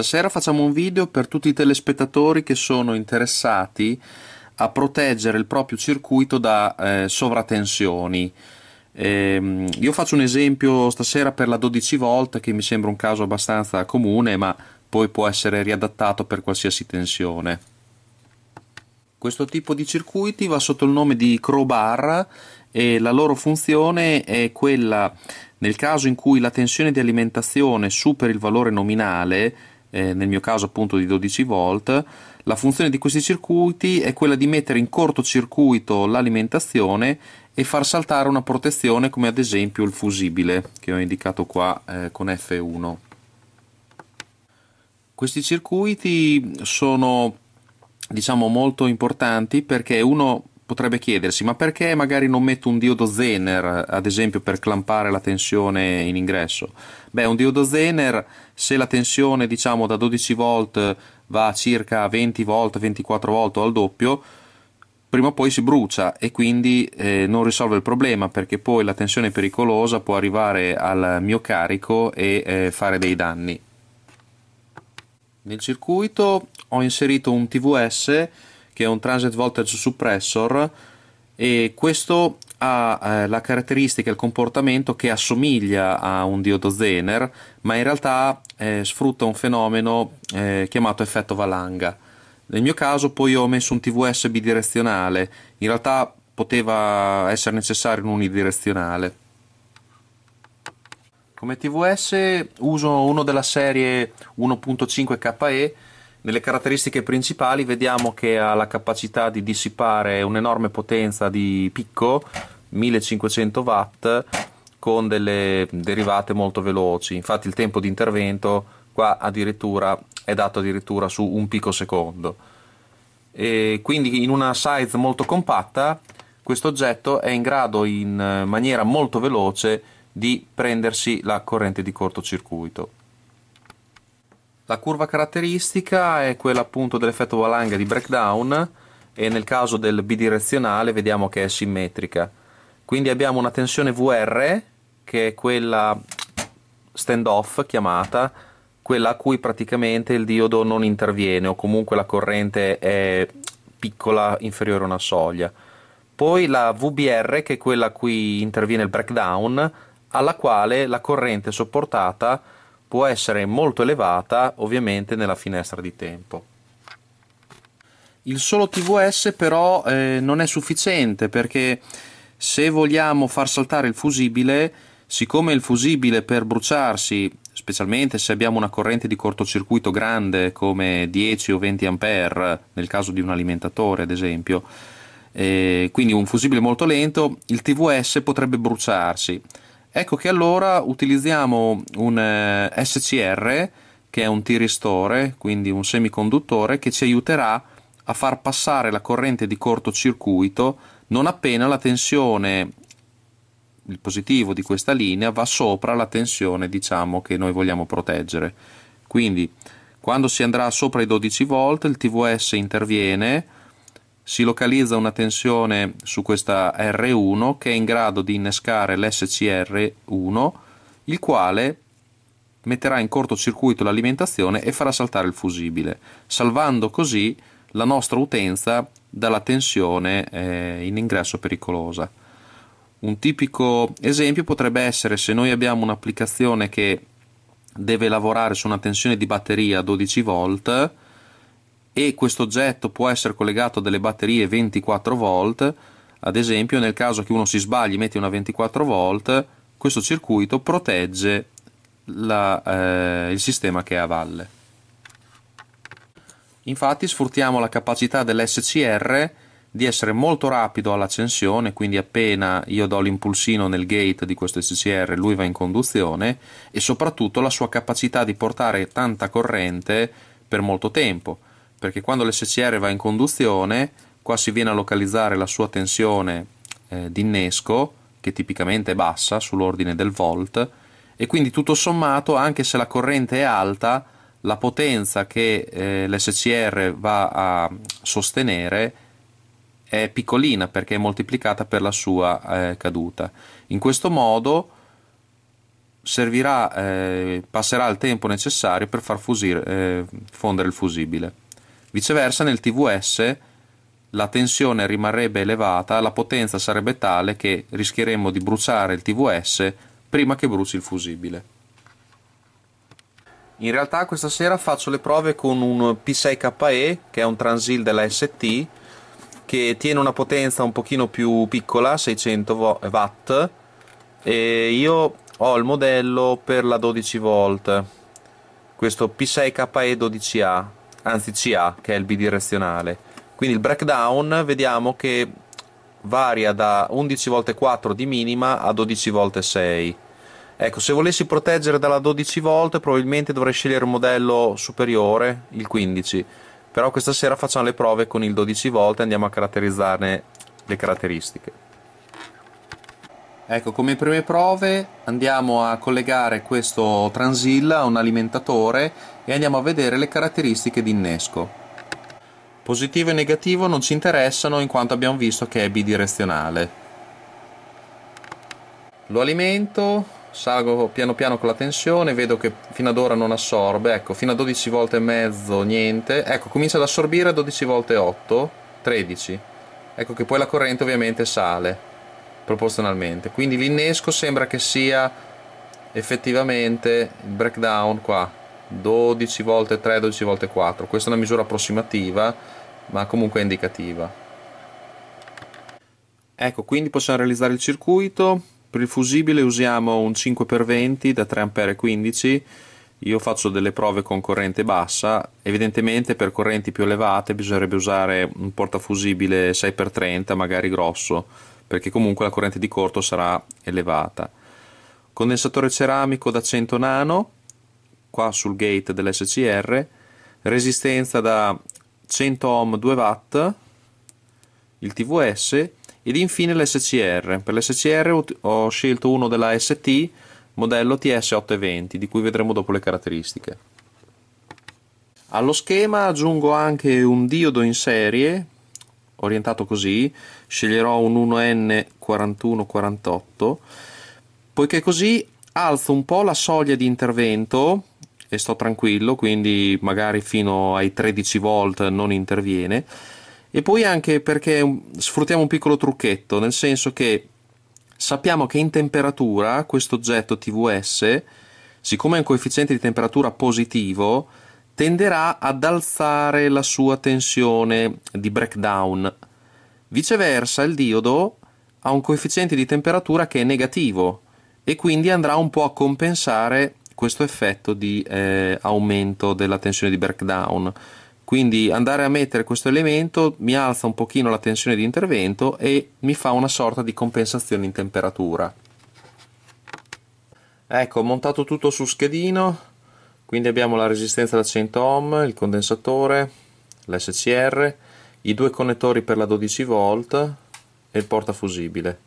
Stasera facciamo un video per tutti i telespettatori che sono interessati a proteggere il proprio circuito da eh, sovratensioni. Ehm, io faccio un esempio stasera per la 12 volt che mi sembra un caso abbastanza comune ma poi può essere riadattato per qualsiasi tensione. Questo tipo di circuiti va sotto il nome di crowbar e la loro funzione è quella nel caso in cui la tensione di alimentazione superi il valore nominale eh, nel mio caso appunto di 12 volt, la funzione di questi circuiti è quella di mettere in cortocircuito l'alimentazione e far saltare una protezione come ad esempio il fusibile che ho indicato qua eh, con F1. Questi circuiti sono diciamo molto importanti perché uno potrebbe chiedersi ma perché magari non metto un diodo zener ad esempio per clampare la tensione in ingresso beh un diodo zener se la tensione diciamo da 12 volt va a circa 20 volt 24 volt o al doppio prima o poi si brucia e quindi eh, non risolve il problema perché poi la tensione pericolosa può arrivare al mio carico e eh, fare dei danni nel circuito ho inserito un tvs che è un transit voltage suppressor e questo ha eh, la caratteristica e il comportamento che assomiglia a un diodo Zener, ma in realtà eh, sfrutta un fenomeno eh, chiamato effetto valanga. Nel mio caso poi ho messo un TVS bidirezionale, in realtà poteva essere necessario un unidirezionale. Come TVS uso uno della serie 1.5 KE nelle caratteristiche principali vediamo che ha la capacità di dissipare un'enorme potenza di picco, 1500 watt, con delle derivate molto veloci. Infatti il tempo di intervento qua addirittura è dato addirittura su un picosecondo. E quindi in una size molto compatta questo oggetto è in grado in maniera molto veloce di prendersi la corrente di cortocircuito. La curva caratteristica è quella appunto dell'effetto valanga di breakdown e nel caso del bidirezionale vediamo che è simmetrica. Quindi abbiamo una tensione VR che è quella standoff chiamata, quella a cui praticamente il diodo non interviene o comunque la corrente è piccola inferiore a una soglia. Poi la VBR che è quella a cui interviene il breakdown alla quale la corrente sopportata è può essere molto elevata ovviamente nella finestra di tempo. Il solo TVS però eh, non è sufficiente perché se vogliamo far saltare il fusibile, siccome il fusibile per bruciarsi, specialmente se abbiamo una corrente di cortocircuito grande come 10 o 20 A nel caso di un alimentatore ad esempio, eh, quindi un fusibile molto lento, il TVS potrebbe bruciarsi. Ecco che allora utilizziamo un eh, SCR, che è un tiristore, quindi un semiconduttore, che ci aiuterà a far passare la corrente di cortocircuito non appena la tensione, il positivo di questa linea, va sopra la tensione diciamo, che noi vogliamo proteggere. Quindi quando si andrà sopra i 12 volt il TVS interviene, si localizza una tensione su questa R1 che è in grado di innescare l'SCR1, il quale metterà in cortocircuito l'alimentazione e farà saltare il fusibile, salvando così la nostra utenza dalla tensione eh, in ingresso pericolosa. Un tipico esempio potrebbe essere se noi abbiamo un'applicazione che deve lavorare su una tensione di batteria a 12 volt, e questo oggetto può essere collegato a delle batterie 24 volt, ad esempio nel caso che uno si sbagli e metti una 24 volt, questo circuito protegge la, eh, il sistema che è a valle. Infatti sfruttiamo la capacità dell'SCR di essere molto rapido all'accensione, quindi appena io do l'impulsino nel gate di questo SCR lui va in conduzione e soprattutto la sua capacità di portare tanta corrente per molto tempo perché quando l'SCR va in conduzione qua si viene a localizzare la sua tensione eh, d'innesco che tipicamente è bassa sull'ordine del volt e quindi tutto sommato anche se la corrente è alta la potenza che eh, l'SCR va a sostenere è piccolina perché è moltiplicata per la sua eh, caduta in questo modo servirà, eh, passerà il tempo necessario per far fusire, eh, fondere il fusibile Viceversa nel TVS la tensione rimarrebbe elevata, la potenza sarebbe tale che rischieremmo di bruciare il TVS prima che bruci il fusibile. In realtà questa sera faccio le prove con un P6KE che è un transil della ST che tiene una potenza un pochino più piccola, 600 watt e io ho il modello per la 12 v questo P6KE 12A anzi CA, che è il bidirezionale. Quindi il breakdown vediamo che varia da 11 volte 4 di minima a 12 volte 6. Ecco, se volessi proteggere dalla 12 volte probabilmente dovrei scegliere un modello superiore, il 15. Però questa sera facciamo le prove con il 12 volte e andiamo a caratterizzarne le caratteristiche. Ecco, come prime prove andiamo a collegare questo Transilla a un alimentatore e andiamo a vedere le caratteristiche di innesco. Positivo e negativo non ci interessano in quanto abbiamo visto che è bidirezionale. Lo alimento, salgo piano piano con la tensione, vedo che fino ad ora non assorbe, ecco, fino a 12 volte e mezzo niente, ecco, comincia ad assorbire a 12 volte 8, 13. Ecco che poi la corrente ovviamente sale proporzionalmente quindi l'innesco sembra che sia effettivamente il breakdown qua 12 volte 3 12 volte 4 questa è una misura approssimativa ma comunque indicativa ecco quindi possiamo realizzare il circuito per il fusibile usiamo un 5x20 da 3A15 io faccio delle prove con corrente bassa evidentemente per correnti più elevate bisognerebbe usare un portafusibile 6x30 magari grosso perché comunque la corrente di corto sarà elevata. Condensatore ceramico da 100 nano, qua sul gate dell'SCR, resistenza da 100 ohm 2 watt, il TVS ed infine l'SCR. Per l'SCR ho scelto uno della ST, modello TS820, di cui vedremo dopo le caratteristiche. Allo schema aggiungo anche un diodo in serie orientato così, sceglierò un 1N4148, poiché così alzo un po' la soglia di intervento e sto tranquillo, quindi magari fino ai 13 volt non interviene, e poi anche perché sfruttiamo un piccolo trucchetto, nel senso che sappiamo che in temperatura questo oggetto TVS, siccome ha un coefficiente di temperatura positivo, tenderà ad alzare la sua tensione di breakdown. Viceversa, il diodo ha un coefficiente di temperatura che è negativo e quindi andrà un po' a compensare questo effetto di eh, aumento della tensione di breakdown. Quindi andare a mettere questo elemento mi alza un pochino la tensione di intervento e mi fa una sorta di compensazione in temperatura. Ecco, ho montato tutto su schedino, quindi abbiamo la resistenza da 100 ohm, il condensatore, l'SCR, i due connettori per la 12 volt e il portafusibile.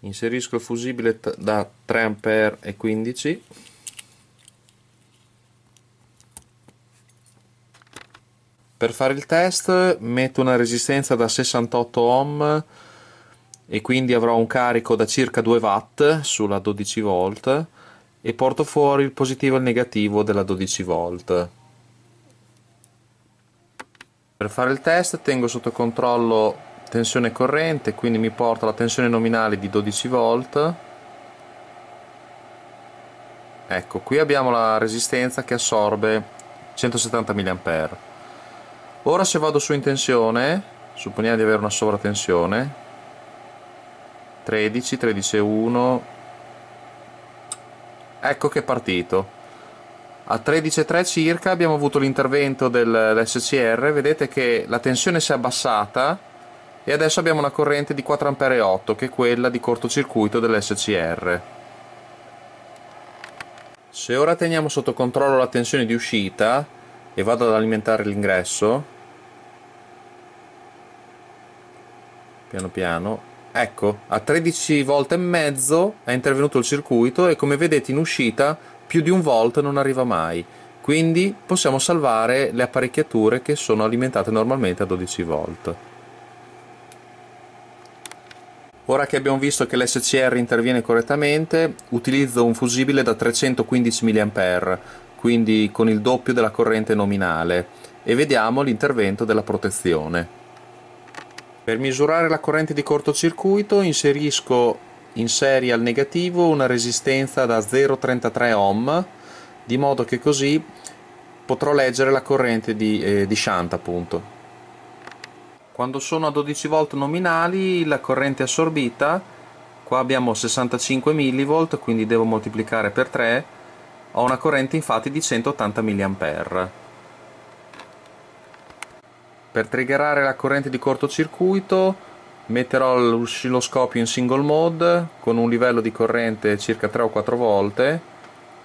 Inserisco il fusibile da 3A e 15 Per fare il test metto una resistenza da 68 ohm e quindi avrò un carico da circa 2 watt sulla 12 volt e porto fuori il positivo e il negativo della 12 volt. Per fare il test tengo sotto controllo tensione corrente, quindi mi porto la tensione nominale di 12 volt. Ecco, qui abbiamo la resistenza che assorbe 170 mA. Ora se vado su in tensione, supponiamo di avere una sovratensione, 13, 13 1 ecco che è partito a 13.3 circa abbiamo avuto l'intervento dell'SCR vedete che la tensione si è abbassata e adesso abbiamo una corrente di 4A8 che è quella di cortocircuito dell'SCR se ora teniamo sotto controllo la tensione di uscita e vado ad alimentare l'ingresso piano piano Ecco, a 13 volte e mezzo è intervenuto il circuito e come vedete in uscita più di un volt non arriva mai, quindi possiamo salvare le apparecchiature che sono alimentate normalmente a 12 volt. Ora che abbiamo visto che l'SCR interviene correttamente, utilizzo un fusibile da 315 mA, quindi con il doppio della corrente nominale, e vediamo l'intervento della protezione. Per misurare la corrente di cortocircuito inserisco in serie al negativo una resistenza da 0,33 ohm di modo che così potrò leggere la corrente di, eh, di shunt appunto. Quando sono a 12 V nominali la corrente assorbita, qua abbiamo 65 mV quindi devo moltiplicare per 3, ho una corrente infatti di 180 mA per triggerare la corrente di cortocircuito metterò l'oscilloscopio in single mode con un livello di corrente circa 3 o 4 volte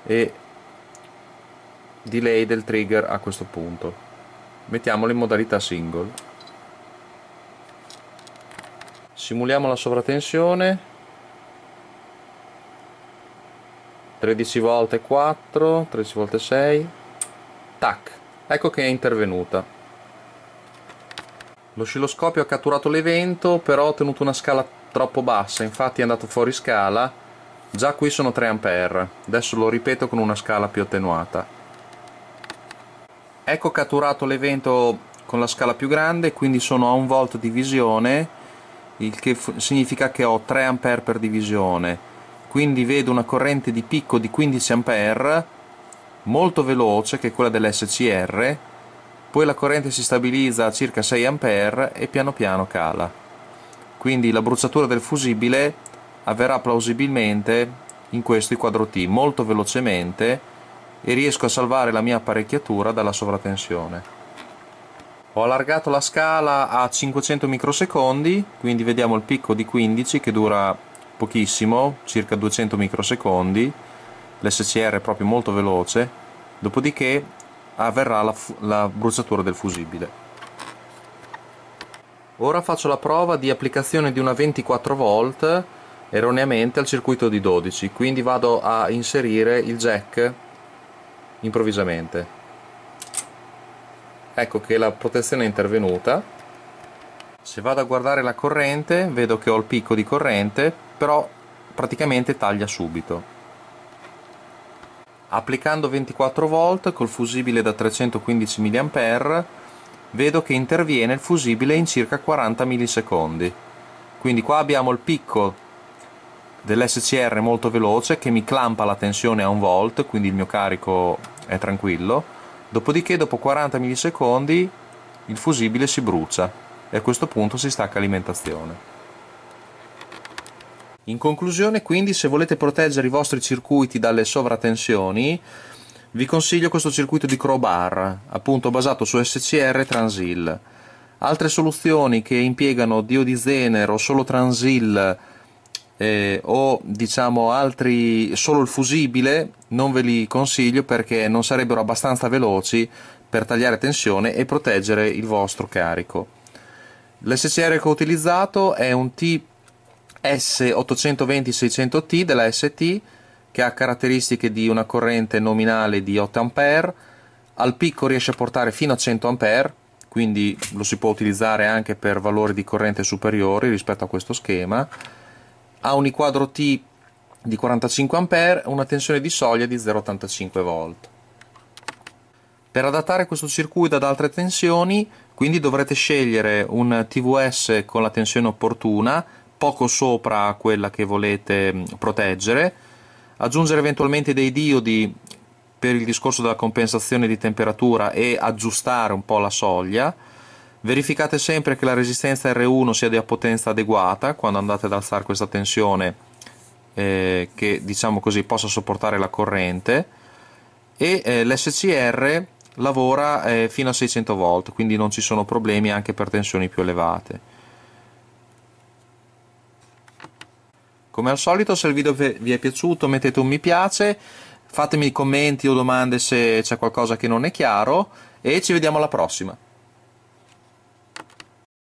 e delay del trigger a questo punto mettiamolo in modalità single simuliamo la sovratensione 13 volte 4 13 volte 6 tac ecco che è intervenuta L'oscilloscopio ha catturato l'evento, però ha tenuto una scala troppo bassa, infatti è andato fuori scala. Già qui sono 3 A, adesso lo ripeto con una scala più attenuata. Ecco catturato l'evento con la scala più grande, quindi sono a 1 v di visione, il che significa che ho 3 A per divisione. Quindi vedo una corrente di picco di 15 A molto veloce, che è quella dell'SCR, poi la corrente si stabilizza a circa 6 A e piano piano cala. Quindi la bruciatura del fusibile avverrà plausibilmente in questo quadro T molto velocemente e riesco a salvare la mia apparecchiatura dalla sovratensione. Ho allargato la scala a 500 microsecondi, quindi vediamo il picco di 15 che dura pochissimo, circa 200 microsecondi, l'SCR è proprio molto veloce, dopodiché avverrà la, la bruciatura del fusibile. Ora faccio la prova di applicazione di una 24V erroneamente al circuito di 12, quindi vado a inserire il jack improvvisamente. Ecco che la protezione è intervenuta. Se vado a guardare la corrente vedo che ho il picco di corrente, però praticamente taglia subito applicando 24 volt col fusibile da 315 mAh vedo che interviene il fusibile in circa 40 millisecondi quindi qua abbiamo il picco dell'SCR molto veloce che mi clampa la tensione a 1 volt quindi il mio carico è tranquillo dopodiché dopo 40 millisecondi il fusibile si brucia e a questo punto si stacca l'alimentazione in conclusione, quindi, se volete proteggere i vostri circuiti dalle sovratensioni, vi consiglio questo circuito di crowbar, appunto basato su SCR e Transil. Altre soluzioni che impiegano diodizene o solo Transil eh, o diciamo altri solo il fusibile non ve li consiglio perché non sarebbero abbastanza veloci per tagliare tensione e proteggere il vostro carico. L'SCR che ho utilizzato è un T S820-600T della ST che ha caratteristiche di una corrente nominale di 8A, al picco riesce a portare fino a 100A, quindi lo si può utilizzare anche per valori di corrente superiori rispetto a questo schema, ha un quadro T di 45A, e una tensione di soglia di 0,85 V. Per adattare questo circuito ad altre tensioni, quindi dovrete scegliere un TVS con la tensione opportuna, poco sopra quella che volete mm, proteggere, aggiungere eventualmente dei diodi per il discorso della compensazione di temperatura e aggiustare un po' la soglia. Verificate sempre che la resistenza R1 sia di potenza adeguata quando andate ad alzare questa tensione eh, che diciamo così possa sopportare la corrente e eh, l'SCR lavora eh, fino a 600 volt quindi non ci sono problemi anche per tensioni più elevate Come al solito se il video vi è piaciuto mettete un mi piace, fatemi commenti o domande se c'è qualcosa che non è chiaro e ci vediamo alla prossima.